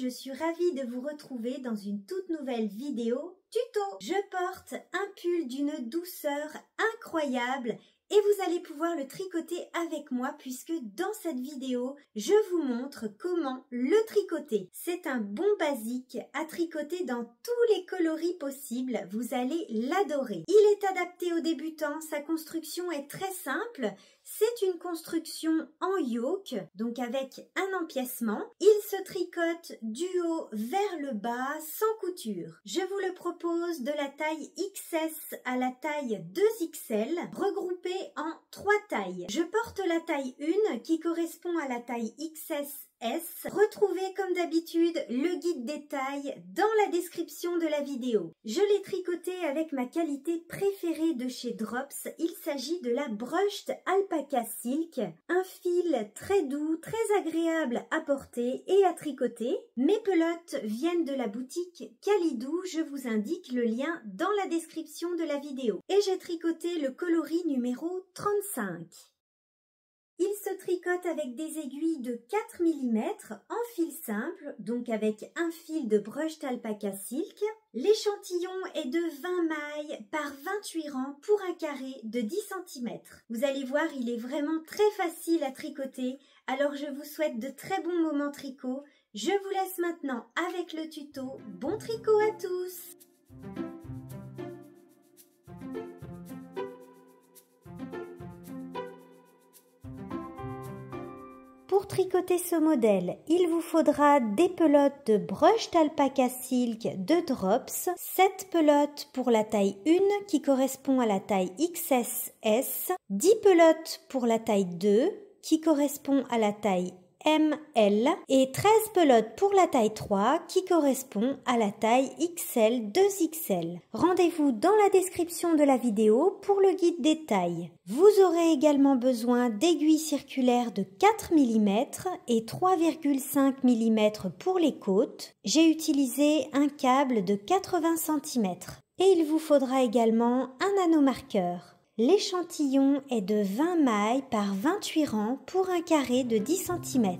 je suis ravie de vous retrouver dans une toute nouvelle vidéo tuto. Je porte un pull d'une douceur incroyable et vous allez pouvoir le tricoter avec moi puisque dans cette vidéo, je vous montre comment le tricoter. C'est un bon basique à tricoter dans tous les coloris possibles, vous allez l'adorer. Il est adapté aux débutants, sa construction est très simple, c'est une construction en yoke, donc avec un empiècement. Il se tricote du haut vers le bas sans couture. Je vous le propose de la taille XS à la taille 2XL, regroupée en trois tailles. Je porte la taille 1 qui correspond à la taille XS S. Retrouvez comme d'habitude le guide détail dans la description de la vidéo. Je l'ai tricoté avec ma qualité préférée de chez Drops. Il s'agit de la Brushed Alpaca Silk. Un fil très doux, très agréable à porter et à tricoter. Mes pelotes viennent de la boutique Calidou. Je vous indique le lien dans la description de la vidéo. Et j'ai tricoté le coloris numéro 35. Il se tricote avec des aiguilles de 4 mm en fil simple, donc avec un fil de brush alpaca silk. L'échantillon est de 20 mailles par 28 rangs pour un carré de 10 cm. Vous allez voir, il est vraiment très facile à tricoter, alors je vous souhaite de très bons moments tricot. Je vous laisse maintenant avec le tuto. Bon tricot à tous tricoter ce modèle, il vous faudra des pelotes de brush d'alpaca silk de drops, 7 pelotes pour la taille 1 qui correspond à la taille XSS, 10 pelotes pour la taille 2 qui correspond à la taille ML et 13 pelotes pour la taille 3 qui correspond à la taille XL 2XL. Rendez-vous dans la description de la vidéo pour le guide des tailles. Vous aurez également besoin d'aiguilles circulaires de 4 mm et 3,5 mm pour les côtes. J'ai utilisé un câble de 80 cm. Et il vous faudra également un marqueur. L'échantillon est de 20 mailles par 28 rangs pour un carré de 10 cm.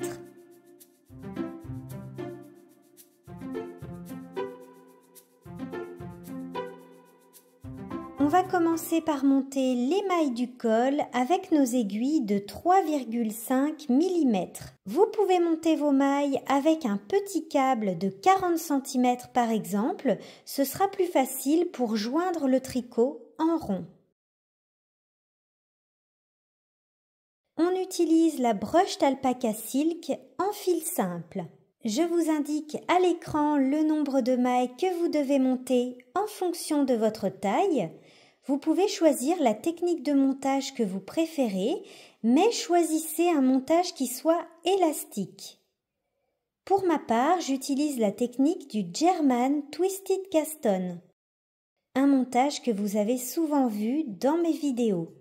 On va commencer par monter les mailles du col avec nos aiguilles de 3,5 mm. Vous pouvez monter vos mailles avec un petit câble de 40 cm par exemple, ce sera plus facile pour joindre le tricot en rond. on utilise la broche d'alpaca silk en fil simple. Je vous indique à l'écran le nombre de mailles que vous devez monter en fonction de votre taille. Vous pouvez choisir la technique de montage que vous préférez, mais choisissez un montage qui soit élastique. Pour ma part, j'utilise la technique du German Twisted Caston, un montage que vous avez souvent vu dans mes vidéos.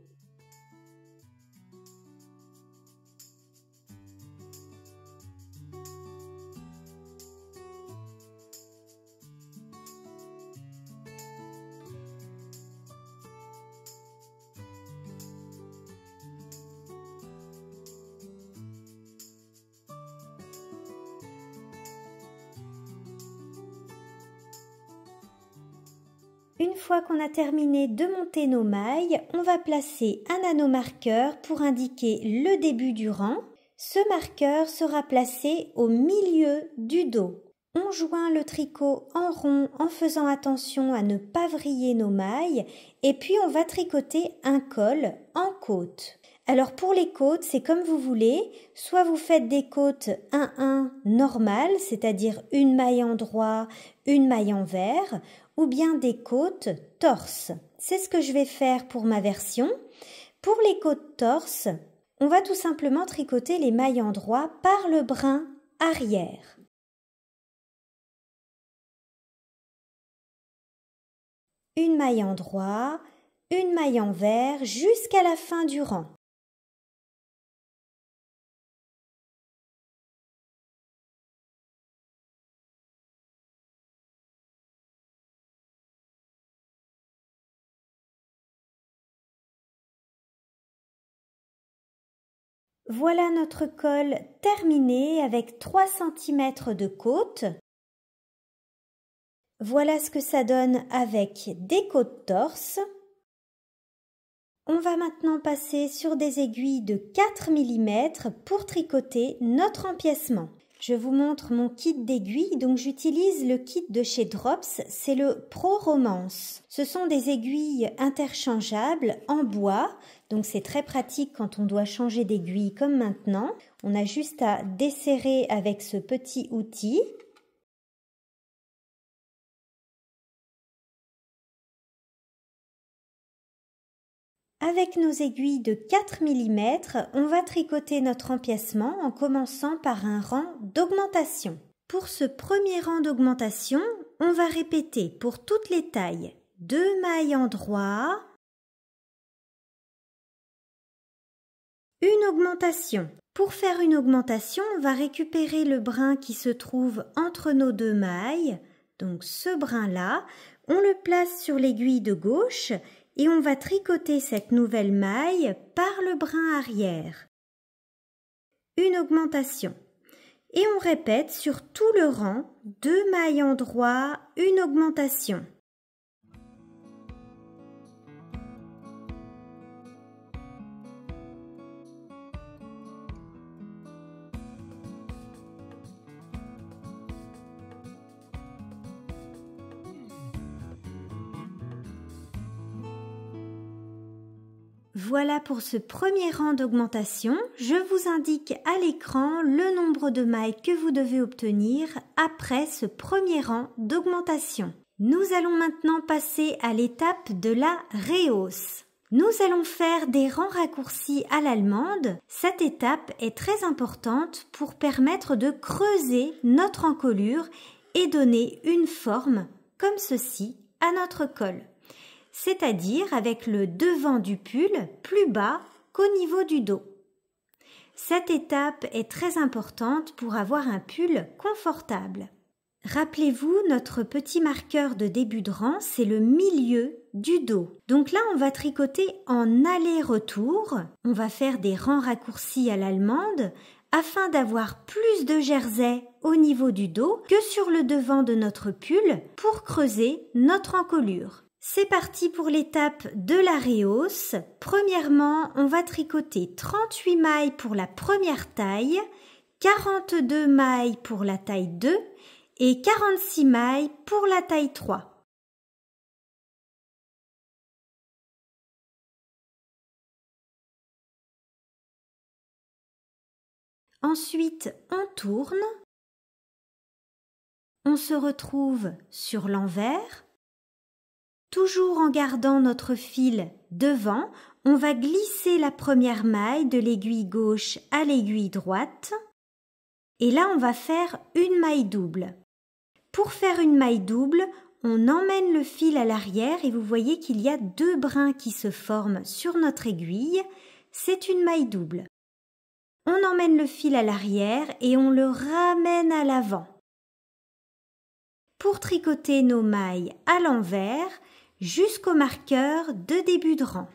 Une fois qu'on a terminé de monter nos mailles, on va placer un anneau marqueur pour indiquer le début du rang. Ce marqueur sera placé au milieu du dos. On joint le tricot en rond en faisant attention à ne pas vriller nos mailles et puis on va tricoter un col en côte. Alors pour les côtes, c'est comme vous voulez. Soit vous faites des côtes 1-1 normales, c'est-à-dire une maille en droit, une maille en ou bien des côtes torses. C'est ce que je vais faire pour ma version. Pour les côtes torses, on va tout simplement tricoter les mailles en droit par le brin arrière. Une maille en droit, une maille en jusqu'à la fin du rang. Voilà notre col terminé avec 3 cm de côte. Voilà ce que ça donne avec des côtes torse. On va maintenant passer sur des aiguilles de 4 mm pour tricoter notre empiècement. Je vous montre mon kit d'aiguilles. Donc j'utilise le kit de chez Drops, c'est le Pro Romance. Ce sont des aiguilles interchangeables en bois, donc c'est très pratique quand on doit changer d'aiguille comme maintenant. On a juste à desserrer avec ce petit outil Avec nos aiguilles de 4 mm, on va tricoter notre empiècement en commençant par un rang d'augmentation. Pour ce premier rang d'augmentation, on va répéter pour toutes les tailles deux mailles en droit, une augmentation. Pour faire une augmentation, on va récupérer le brin qui se trouve entre nos deux mailles, donc ce brin-là, on le place sur l'aiguille de gauche et on va tricoter cette nouvelle maille par le brin arrière. Une augmentation. Et on répète sur tout le rang deux mailles en droit, une augmentation. Voilà pour ce premier rang d'augmentation. Je vous indique à l'écran le nombre de mailles que vous devez obtenir après ce premier rang d'augmentation. Nous allons maintenant passer à l'étape de la réhausse. Nous allons faire des rangs raccourcis à l'allemande. Cette étape est très importante pour permettre de creuser notre encolure et donner une forme, comme ceci, à notre col c'est-à-dire avec le devant du pull plus bas qu'au niveau du dos. Cette étape est très importante pour avoir un pull confortable. Rappelez-vous, notre petit marqueur de début de rang, c'est le milieu du dos. Donc là, on va tricoter en aller-retour. On va faire des rangs raccourcis à l'allemande afin d'avoir plus de jersey au niveau du dos que sur le devant de notre pull pour creuser notre encolure. C'est parti pour l'étape de la réhausse. Premièrement, on va tricoter 38 mailles pour la première taille, 42 mailles pour la taille 2 et 46 mailles pour la taille 3. Ensuite, on tourne. On se retrouve sur l'envers Toujours en gardant notre fil devant, on va glisser la première maille de l'aiguille gauche à l'aiguille droite. Et là, on va faire une maille double. Pour faire une maille double, on emmène le fil à l'arrière et vous voyez qu'il y a deux brins qui se forment sur notre aiguille. C'est une maille double. On emmène le fil à l'arrière et on le ramène à l'avant. Pour tricoter nos mailles à l'envers, jusqu'au marqueur de début de rang.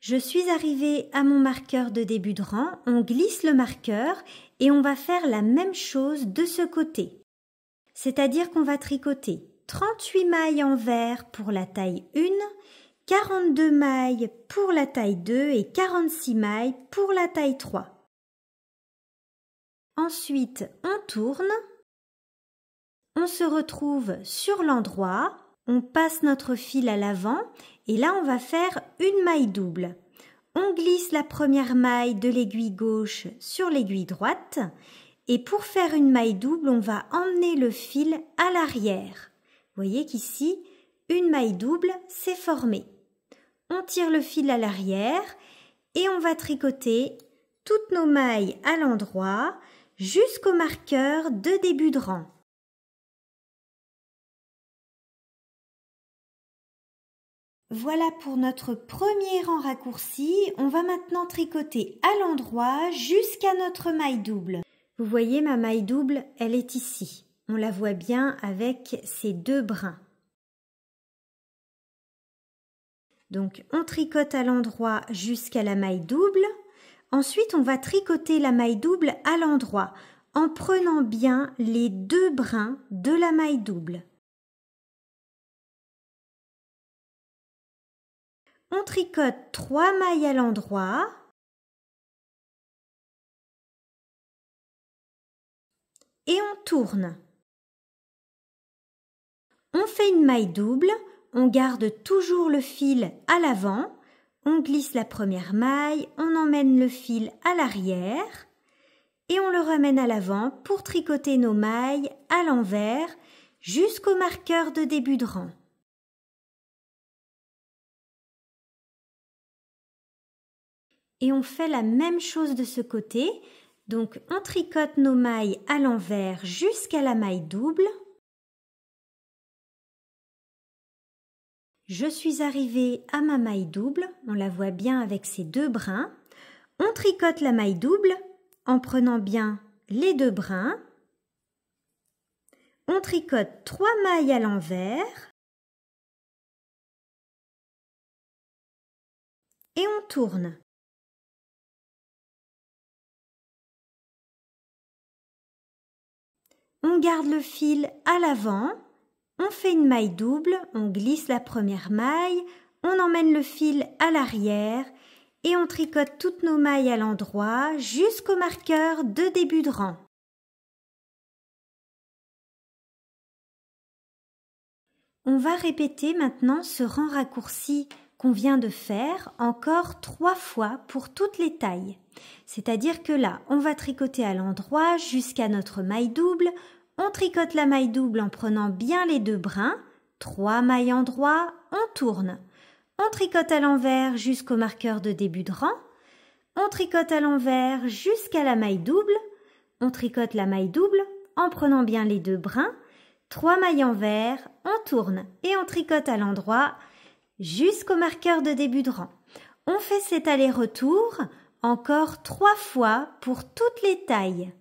Je suis arrivée à mon marqueur de début de rang, on glisse le marqueur et on va faire la même chose de ce côté. C'est-à-dire qu'on va tricoter 38 mailles en vert pour la taille 1, 42 mailles pour la taille 2 et 46 mailles pour la taille 3. Ensuite, on tourne. On se retrouve sur l'endroit. On passe notre fil à l'avant et là on va faire une maille double. On glisse la première maille de l'aiguille gauche sur l'aiguille droite et pour faire une maille double, on va emmener le fil à l'arrière. Vous voyez qu'ici, une maille double s'est formée. On tire le fil à l'arrière et on va tricoter toutes nos mailles à l'endroit jusqu'au marqueur de début de rang. Voilà pour notre premier rang raccourci. On va maintenant tricoter à l'endroit jusqu'à notre maille double. Vous voyez ma maille double, elle est ici. On la voit bien avec ses deux brins. Donc on tricote à l'endroit jusqu'à la maille double. Ensuite, on va tricoter la maille double à l'endroit en prenant bien les deux brins de la maille double. On tricote trois mailles à l'endroit. Et on tourne. On fait une maille double, on garde toujours le fil à l'avant on glisse la première maille, on emmène le fil à l'arrière et on le remène à l'avant pour tricoter nos mailles à l'envers jusqu'au marqueur de début de rang. Et on fait la même chose de ce côté, donc on tricote nos mailles à l'envers jusqu'à la maille double. Je suis arrivée à ma maille double, on la voit bien avec ses deux brins. On tricote la maille double en prenant bien les deux brins. On tricote trois mailles à l'envers. Et on tourne. On garde le fil à l'avant on fait une maille double, on glisse la première maille, on emmène le fil à l'arrière et on tricote toutes nos mailles à l'endroit jusqu'au marqueur de début de rang. On va répéter maintenant ce rang raccourci qu'on vient de faire encore trois fois pour toutes les tailles. C'est-à-dire que là, on va tricoter à l'endroit jusqu'à notre maille double on tricote la maille double en prenant bien les deux brins, trois mailles en droit, on tourne. On tricote à l'envers jusqu'au marqueur de début de rang. On tricote à l'envers jusqu'à la maille double. On tricote la maille double en prenant bien les deux brins, trois mailles envers, on tourne et on tricote à l'endroit jusqu'au marqueur de début de rang. On fait cet aller-retour encore trois fois pour toutes les tailles.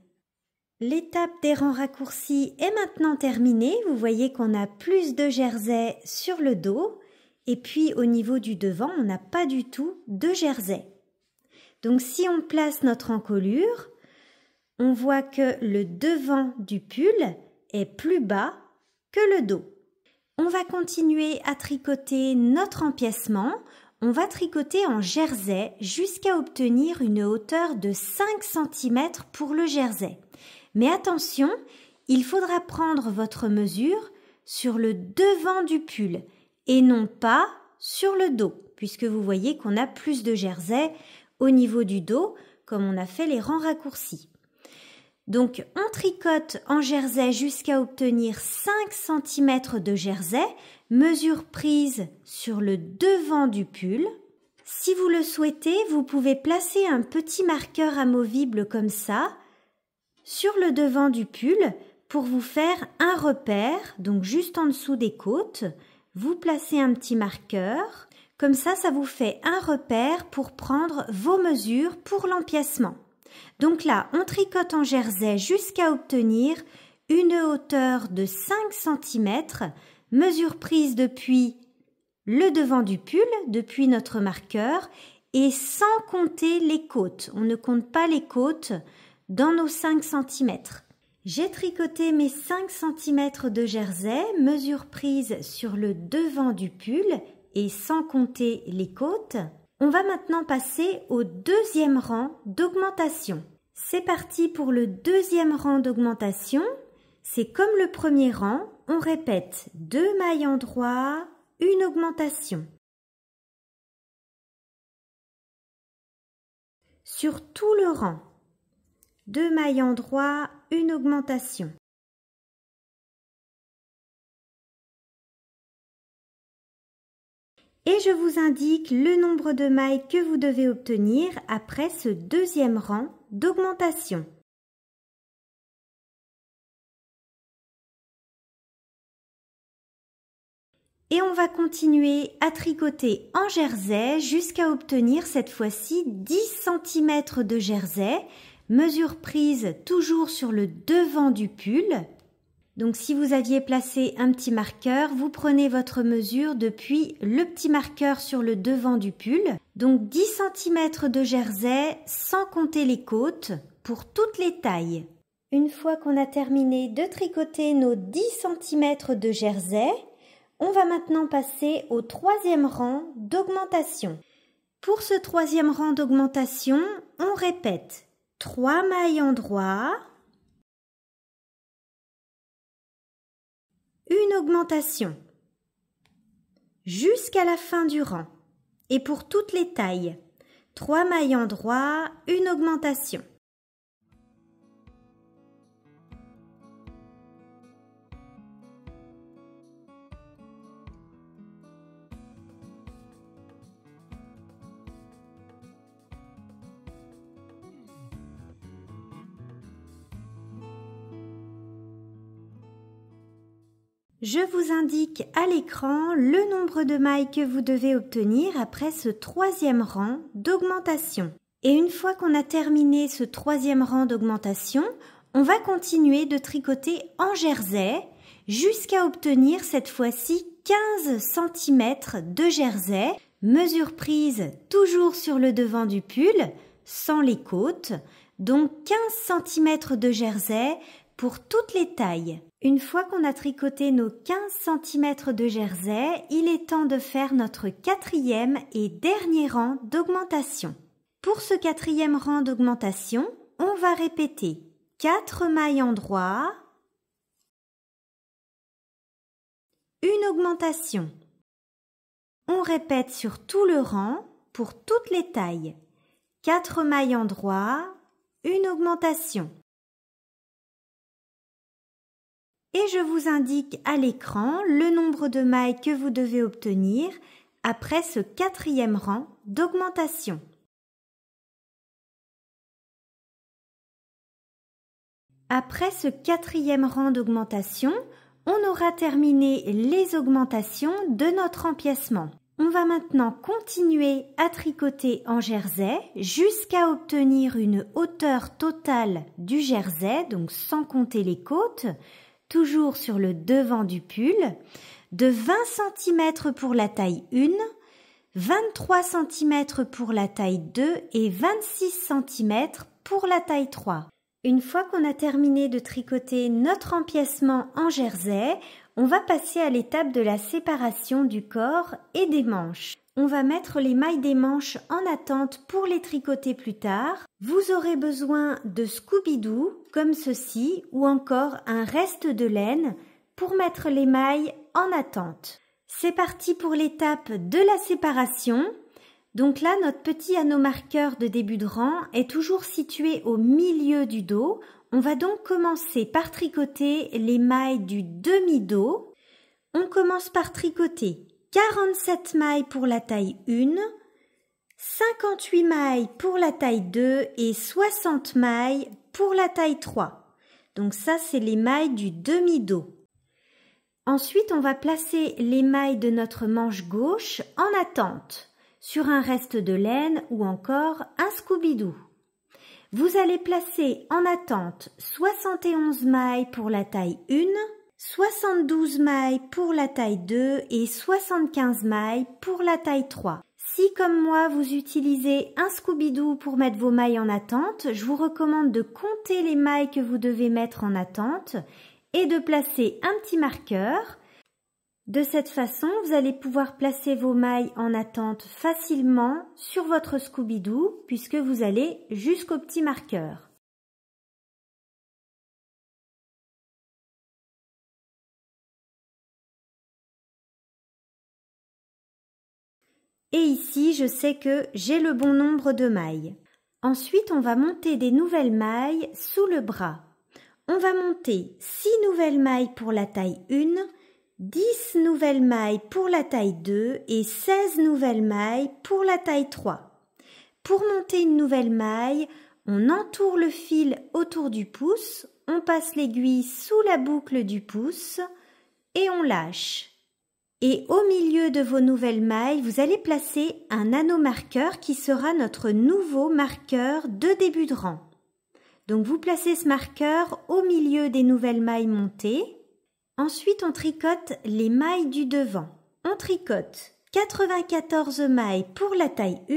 L'étape des rangs raccourcis est maintenant terminée. Vous voyez qu'on a plus de jersey sur le dos. Et puis au niveau du devant, on n'a pas du tout de jersey. Donc si on place notre encolure, on voit que le devant du pull est plus bas que le dos. On va continuer à tricoter notre empiècement. On va tricoter en jersey jusqu'à obtenir une hauteur de 5 cm pour le jersey. Mais attention, il faudra prendre votre mesure sur le devant du pull et non pas sur le dos, puisque vous voyez qu'on a plus de jersey au niveau du dos, comme on a fait les rangs raccourcis. Donc on tricote en jersey jusqu'à obtenir 5 cm de jersey, mesure prise sur le devant du pull. Si vous le souhaitez, vous pouvez placer un petit marqueur amovible comme ça sur le devant du pull pour vous faire un repère, donc juste en dessous des côtes. Vous placez un petit marqueur, comme ça, ça vous fait un repère pour prendre vos mesures pour l'empiècement. Donc là, on tricote en jersey jusqu'à obtenir une hauteur de 5 cm, mesure prise depuis le devant du pull, depuis notre marqueur, et sans compter les côtes. On ne compte pas les côtes dans nos 5 cm. J'ai tricoté mes 5 cm de jersey, mesure prise sur le devant du pull et sans compter les côtes. On va maintenant passer au deuxième rang d'augmentation. C'est parti pour le deuxième rang d'augmentation. C'est comme le premier rang, on répète deux mailles en droit, une augmentation. Sur tout le rang. Deux mailles endroit, une augmentation. Et je vous indique le nombre de mailles que vous devez obtenir après ce deuxième rang d'augmentation. Et on va continuer à tricoter en jersey jusqu'à obtenir cette fois-ci 10 cm de jersey Mesure prise toujours sur le devant du pull. Donc si vous aviez placé un petit marqueur, vous prenez votre mesure depuis le petit marqueur sur le devant du pull. Donc 10 cm de jersey sans compter les côtes pour toutes les tailles. Une fois qu'on a terminé de tricoter nos 10 cm de jersey, on va maintenant passer au troisième rang d'augmentation. Pour ce troisième rang d'augmentation, on répète trois mailles endroit, une augmentation jusqu'à la fin du rang et pour toutes les tailles. Trois mailles endroit, une augmentation. Je vous indique à l'écran le nombre de mailles que vous devez obtenir après ce troisième rang d'augmentation. Et une fois qu'on a terminé ce troisième rang d'augmentation, on va continuer de tricoter en jersey jusqu'à obtenir cette fois-ci 15 cm de jersey, mesure prise toujours sur le devant du pull, sans les côtes, donc 15 cm de jersey pour toutes les tailles. Une fois qu'on a tricoté nos 15 cm de jersey, il est temps de faire notre quatrième et dernier rang d'augmentation. Pour ce quatrième rang d'augmentation, on va répéter 4 mailles en droit, une augmentation. On répète sur tout le rang pour toutes les tailles. 4 mailles en droit, une augmentation. et je vous indique à l'écran le nombre de mailles que vous devez obtenir après ce quatrième rang d'augmentation. Après ce quatrième rang d'augmentation, on aura terminé les augmentations de notre empiècement. On va maintenant continuer à tricoter en jersey jusqu'à obtenir une hauteur totale du jersey, donc sans compter les côtes, toujours sur le devant du pull, de 20 cm pour la taille 1, 23 cm pour la taille 2 et 26 cm pour la taille 3. Une fois qu'on a terminé de tricoter notre empiècement en jersey, on va passer à l'étape de la séparation du corps et des manches. On va mettre les mailles des manches en attente pour les tricoter plus tard vous aurez besoin de Scooby-Doo comme ceci ou encore un reste de laine pour mettre les mailles en attente. C'est parti pour l'étape de la séparation. Donc là, notre petit anneau marqueur de début de rang est toujours situé au milieu du dos. On va donc commencer par tricoter les mailles du demi-dos. On commence par tricoter 47 mailles pour la taille 1, 58 mailles pour la taille 2 et 60 mailles pour la taille 3. Donc ça, c'est les mailles du demi-dos. Ensuite, on va placer les mailles de notre manche gauche en attente sur un reste de laine ou encore un scoubidou. Vous allez placer en attente 71 mailles pour la taille 1, 72 mailles pour la taille 2 et 75 mailles pour la taille 3. Si comme moi vous utilisez un Scooby-Doo pour mettre vos mailles en attente, je vous recommande de compter les mailles que vous devez mettre en attente et de placer un petit marqueur. De cette façon, vous allez pouvoir placer vos mailles en attente facilement sur votre Scooby-Doo puisque vous allez jusqu'au petit marqueur. Et ici, je sais que j'ai le bon nombre de mailles. Ensuite, on va monter des nouvelles mailles sous le bras. On va monter 6 nouvelles mailles pour la taille 1, 10 nouvelles mailles pour la taille 2 et 16 nouvelles mailles pour la taille 3. Pour monter une nouvelle maille, on entoure le fil autour du pouce, on passe l'aiguille sous la boucle du pouce et on lâche. Et au milieu de vos nouvelles mailles, vous allez placer un anneau marqueur qui sera notre nouveau marqueur de début de rang. Donc vous placez ce marqueur au milieu des nouvelles mailles montées. Ensuite, on tricote les mailles du devant. On tricote 94 mailles pour la taille 1,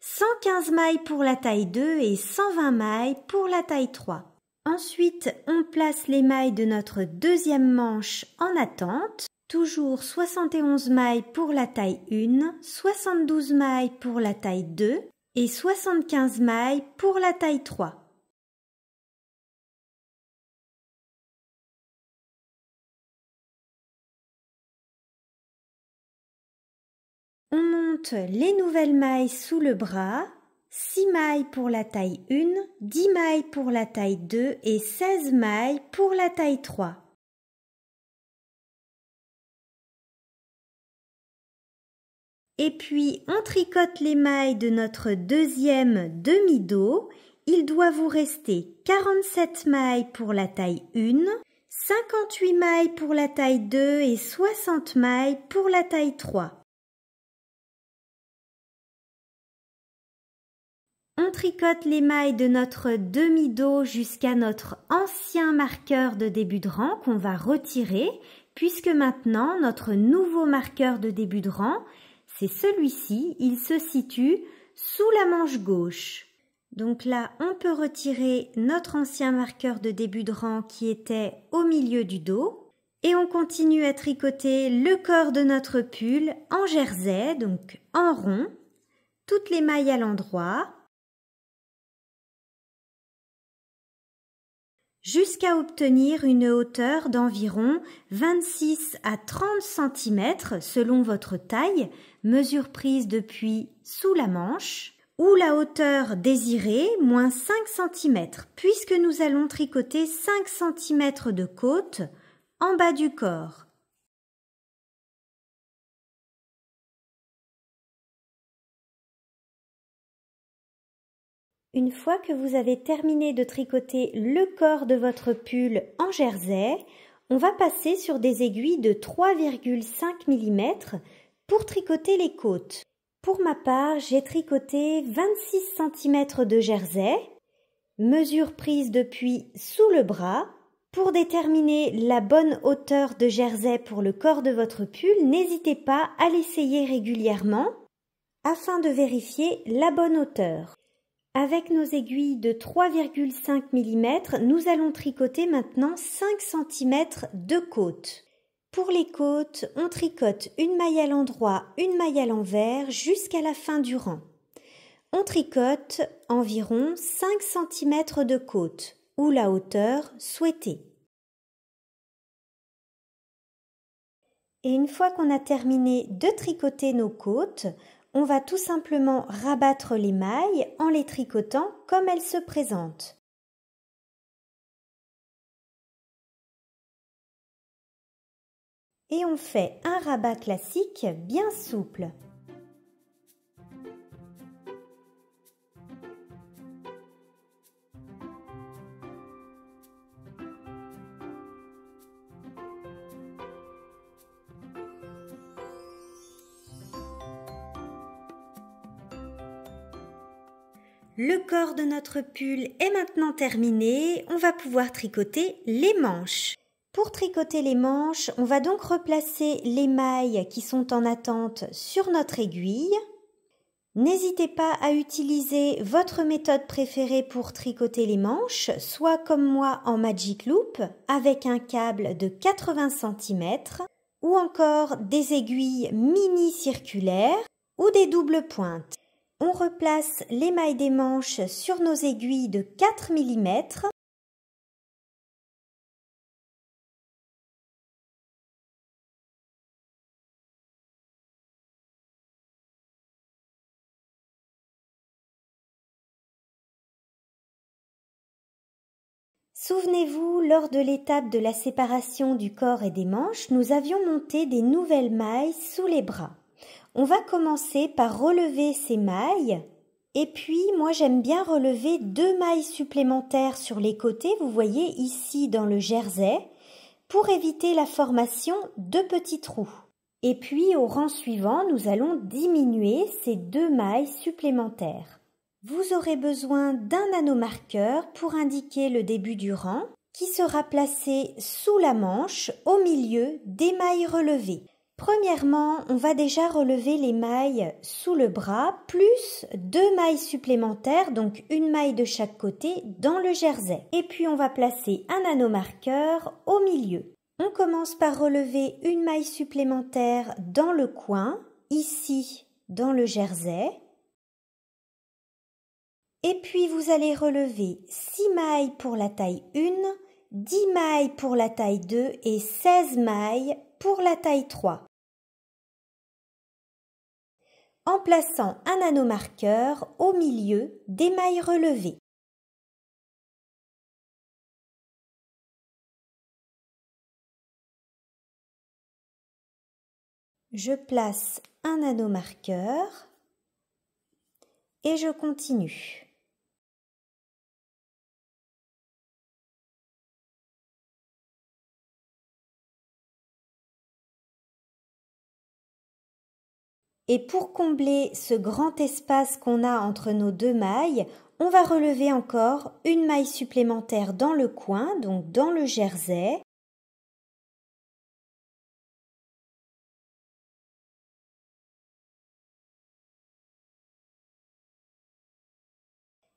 115 mailles pour la taille 2 et 120 mailles pour la taille 3. Ensuite, on place les mailles de notre deuxième manche en attente. Toujours 71 mailles pour la taille 1, 72 mailles pour la taille 2 et 75 mailles pour la taille 3. On monte les nouvelles mailles sous le bras, 6 mailles pour la taille 1, 10 mailles pour la taille 2 et 16 mailles pour la taille 3. Et puis on tricote les mailles de notre deuxième demi-dos. Il doit vous rester 47 mailles pour la taille 1, 58 mailles pour la taille 2 et 60 mailles pour la taille 3. On tricote les mailles de notre demi-dos jusqu'à notre ancien marqueur de début de rang qu'on va retirer puisque maintenant notre nouveau marqueur de début de rang c'est celui-ci, il se situe sous la manche gauche. Donc là, on peut retirer notre ancien marqueur de début de rang qui était au milieu du dos. Et on continue à tricoter le corps de notre pull en jersey, donc en rond, toutes les mailles à l'endroit, jusqu'à obtenir une hauteur d'environ 26 à 30 cm selon votre taille, mesure prise depuis sous la manche, ou la hauteur désirée, moins 5 cm, puisque nous allons tricoter 5 cm de côte en bas du corps. Une fois que vous avez terminé de tricoter le corps de votre pull en jersey, on va passer sur des aiguilles de 3,5 mm pour tricoter les côtes. Pour ma part, j'ai tricoté 26 cm de jersey, mesure prise depuis sous le bras. Pour déterminer la bonne hauteur de jersey pour le corps de votre pull, n'hésitez pas à l'essayer régulièrement afin de vérifier la bonne hauteur. Avec nos aiguilles de 3,5 mm, nous allons tricoter maintenant 5 cm de côte. Pour les côtes, on tricote une maille à l'endroit, une maille à l'envers jusqu'à la fin du rang. On tricote environ 5 cm de côte ou la hauteur souhaitée. Et une fois qu'on a terminé de tricoter nos côtes, on va tout simplement rabattre les mailles en les tricotant comme elles se présentent. et on fait un rabat classique bien souple. Le corps de notre pull est maintenant terminé, on va pouvoir tricoter les manches. Pour tricoter les manches, on va donc replacer les mailles qui sont en attente sur notre aiguille. N'hésitez pas à utiliser votre méthode préférée pour tricoter les manches, soit comme moi en Magic Loop avec un câble de 80 cm ou encore des aiguilles mini circulaires ou des doubles pointes. On replace les mailles des manches sur nos aiguilles de 4 mm Souvenez-vous, lors de l'étape de la séparation du corps et des manches, nous avions monté des nouvelles mailles sous les bras. On va commencer par relever ces mailles. Et puis, moi j'aime bien relever deux mailles supplémentaires sur les côtés, vous voyez ici dans le jersey, pour éviter la formation de petits trous. Et puis, au rang suivant, nous allons diminuer ces deux mailles supplémentaires. Vous aurez besoin d'un anneau marqueur pour indiquer le début du rang qui sera placé sous la manche au milieu des mailles relevées. Premièrement, on va déjà relever les mailles sous le bras plus deux mailles supplémentaires, donc une maille de chaque côté dans le jersey. Et puis on va placer un anneau marqueur au milieu. On commence par relever une maille supplémentaire dans le coin, ici dans le jersey, et puis vous allez relever 6 mailles pour la taille 1, 10 mailles pour la taille 2 et 16 mailles pour la taille 3. En plaçant un anneau marqueur au milieu des mailles relevées. Je place un anneau marqueur et je continue. Et pour combler ce grand espace qu'on a entre nos deux mailles, on va relever encore une maille supplémentaire dans le coin, donc dans le jersey.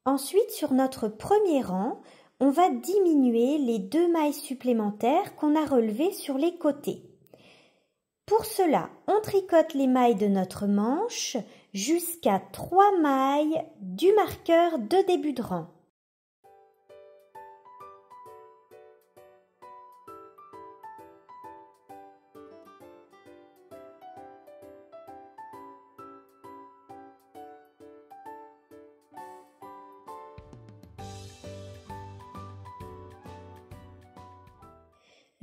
Ensuite, sur notre premier rang, on va diminuer les deux mailles supplémentaires qu'on a relevées sur les côtés. Pour cela, on tricote les mailles de notre manche jusqu'à 3 mailles du marqueur de début de rang.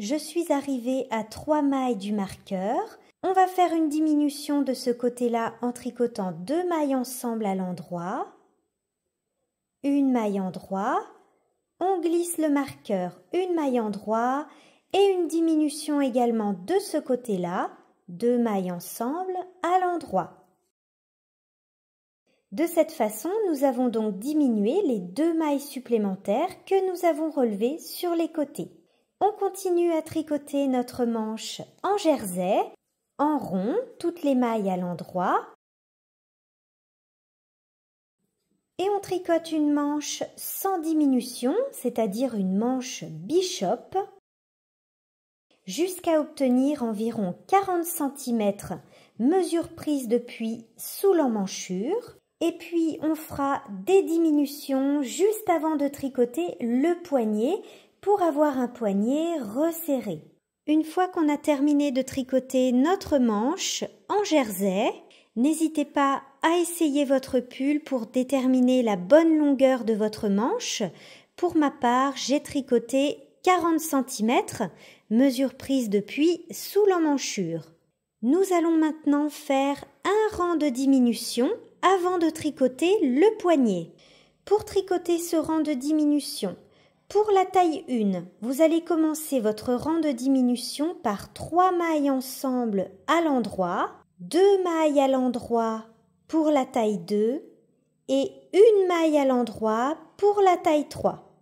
Je suis arrivée à 3 mailles du marqueur. On va faire une diminution de ce côté-là en tricotant deux mailles ensemble à l'endroit. Une maille en droit. On glisse le marqueur une maille endroit et une diminution également de ce côté-là, deux mailles ensemble à l'endroit. De cette façon, nous avons donc diminué les deux mailles supplémentaires que nous avons relevées sur les côtés. On continue à tricoter notre manche en jersey, en rond, toutes les mailles à l'endroit. Et on tricote une manche sans diminution, c'est-à-dire une manche bishop, jusqu'à obtenir environ 40 cm, mesure prise depuis sous l'emmanchure. Et puis on fera des diminutions juste avant de tricoter le poignet pour avoir un poignet resserré. Une fois qu'on a terminé de tricoter notre manche en jersey, n'hésitez pas à essayer votre pull pour déterminer la bonne longueur de votre manche. Pour ma part, j'ai tricoté 40 cm, mesure prise depuis sous l'emmanchure. Nous allons maintenant faire un rang de diminution avant de tricoter le poignet. Pour tricoter ce rang de diminution, pour la taille 1, vous allez commencer votre rang de diminution par 3 mailles ensemble à l'endroit, 2 mailles à l'endroit pour la taille 2 et 1 maille à l'endroit pour la taille 3.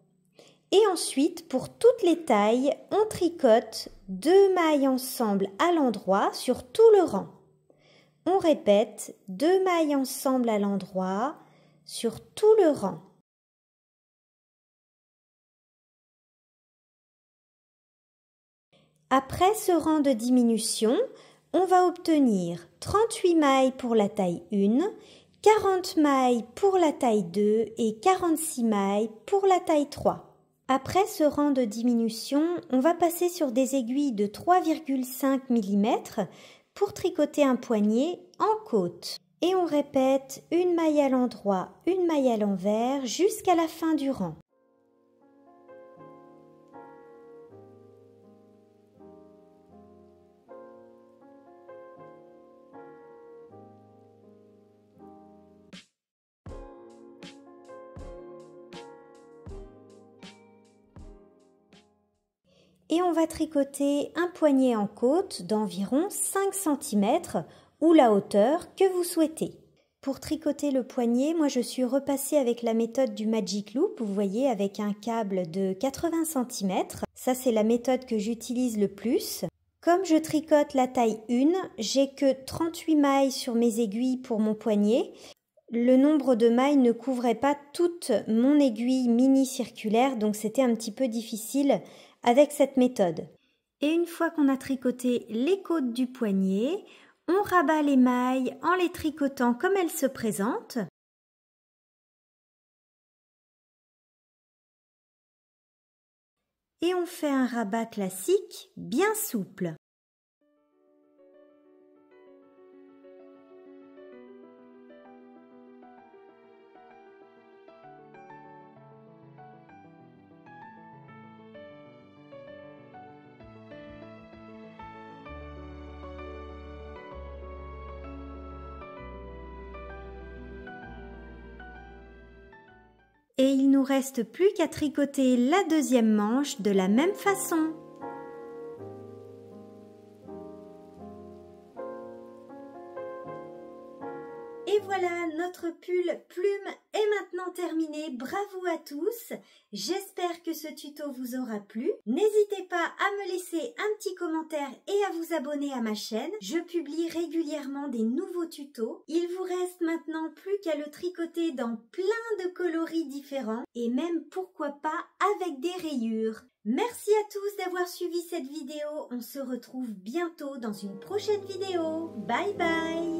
Et ensuite, pour toutes les tailles, on tricote 2 mailles ensemble à l'endroit sur tout le rang. On répète 2 mailles ensemble à l'endroit sur tout le rang. Après ce rang de diminution, on va obtenir 38 mailles pour la taille 1, 40 mailles pour la taille 2 et 46 mailles pour la taille 3. Après ce rang de diminution, on va passer sur des aiguilles de 3,5 mm pour tricoter un poignet en côte. Et on répète une maille à l'endroit, une maille à l'envers jusqu'à la fin du rang. et on va tricoter un poignet en côte d'environ 5 cm ou la hauteur que vous souhaitez. Pour tricoter le poignet, moi je suis repassée avec la méthode du Magic Loop, vous voyez, avec un câble de 80 cm. Ça c'est la méthode que j'utilise le plus. Comme je tricote la taille 1, j'ai que 38 mailles sur mes aiguilles pour mon poignet. Le nombre de mailles ne couvrait pas toute mon aiguille mini circulaire, donc c'était un petit peu difficile avec cette méthode. Et une fois qu'on a tricoté les côtes du poignet, on rabat les mailles en les tricotant comme elles se présentent. Et on fait un rabat classique bien souple. Et il nous reste plus qu'à tricoter la deuxième manche de la même façon. Et voilà, notre pull plume est maintenant terminé. Bravo à tous. J'espère que ce tuto vous aura plu. N'hésitez pas à me laisser un petit commentaire et à vous abonner à ma chaîne. Je publie régulièrement des nouveaux tutos. Il vous reste maintenant plus qu'à le tricoter dans plein de coloris différents et même pourquoi pas avec des rayures. Merci à tous d'avoir suivi cette vidéo. On se retrouve bientôt dans une prochaine vidéo. Bye bye